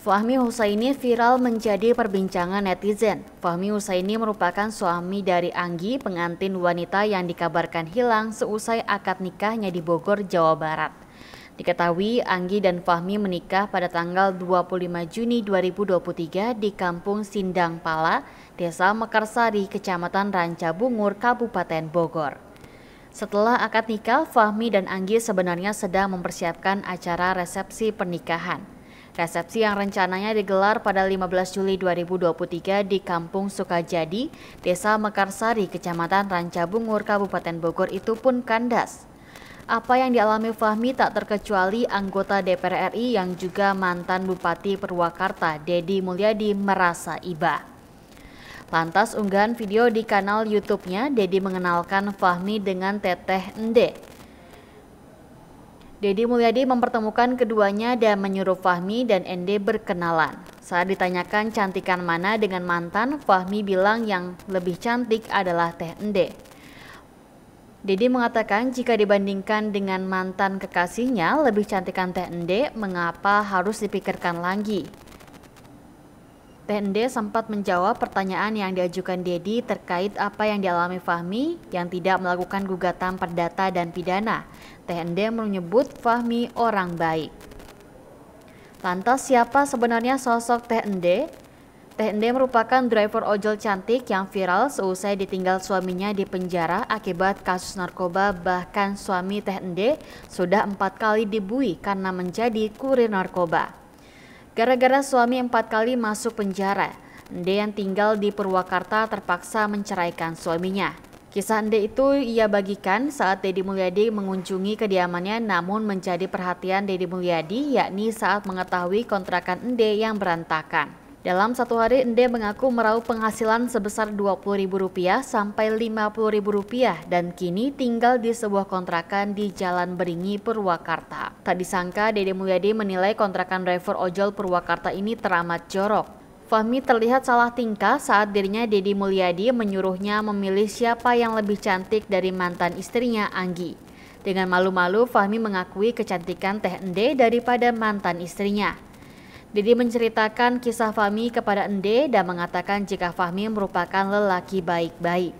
Fahmi Husaini viral menjadi perbincangan netizen. Fahmi Husaini merupakan suami dari Anggi, pengantin wanita yang dikabarkan hilang seusai akad nikahnya di Bogor, Jawa Barat. Diketahui Anggi dan Fahmi menikah pada tanggal 25 Juni 2023 di Kampung Sindang Pala, Desa Mekarsari, Kecamatan Ranca Bungur, Kabupaten Bogor. Setelah akad nikah, Fahmi dan Anggi sebenarnya sedang mempersiapkan acara resepsi pernikahan. Resepsi yang rencananya digelar pada 15 Juli 2023 di Kampung Sukajadi, Desa Mekarsari, Kecamatan Rancabungur, Kabupaten Bogor itu pun kandas. Apa yang dialami Fahmi tak terkecuali anggota DPR RI yang juga mantan Bupati Purwakarta, Dedi Mulyadi, merasa iba. Lantas unggahan video di kanal YouTube-nya, Dedi mengenalkan Fahmi dengan Teteh Ende, Dedi Mulyadi mempertemukan keduanya dan menyuruh Fahmi dan Ende berkenalan. Saat ditanyakan cantikan mana dengan mantan, Fahmi bilang yang lebih cantik adalah Teh Ende. Dedi mengatakan jika dibandingkan dengan mantan kekasihnya, lebih cantikan Teh Ende, mengapa harus dipikirkan lagi? PND sempat menjawab pertanyaan yang diajukan Dedi terkait apa yang dialami Fahmi yang tidak melakukan gugatan perdata dan pidana. TND menyebut Fahmi orang baik. Lantas siapa sebenarnya sosok TND? TND merupakan driver ojol cantik yang viral seusai ditinggal suaminya di penjara akibat kasus narkoba bahkan suami TND sudah empat kali dibui karena menjadi kurir narkoba. Gara-gara suami empat kali masuk penjara, Ende yang tinggal di Purwakarta terpaksa menceraikan suaminya. Kisah Ende itu ia bagikan saat Deddy Mulyadi mengunjungi kediamannya namun menjadi perhatian Deddy Mulyadi yakni saat mengetahui kontrakan Ende yang berantakan. Dalam satu hari, Ende mengaku meraup penghasilan sebesar Rp20.000 sampai Rp50.000 dan kini tinggal di sebuah kontrakan di Jalan Beringi, Purwakarta. Tak disangka, Dede Mulyadi menilai kontrakan driver ojol Purwakarta ini teramat jorok. Fahmi terlihat salah tingkah saat dirinya Dedi Mulyadi menyuruhnya memilih siapa yang lebih cantik dari mantan istrinya Anggi. Dengan malu-malu, Fahmi mengakui kecantikan Teh Ende daripada mantan istrinya. Didi menceritakan kisah Fahmi kepada Ende dan mengatakan jika Fahmi merupakan lelaki baik-baik.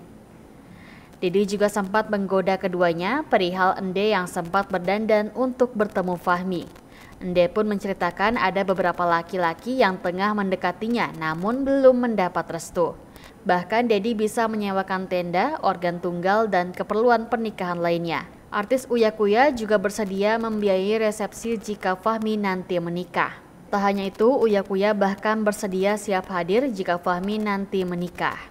Didi juga sempat menggoda keduanya perihal Ende yang sempat berdandan untuk bertemu Fahmi. Ende pun menceritakan ada beberapa laki-laki yang tengah mendekatinya namun belum mendapat restu. Bahkan Dedi bisa menyewakan tenda, organ tunggal, dan keperluan pernikahan lainnya. Artis Uyakuya juga bersedia membiayai resepsi jika Fahmi nanti menikah. Tak hanya itu, Uya Kuya bahkan bersedia siap hadir jika Fahmi nanti menikah.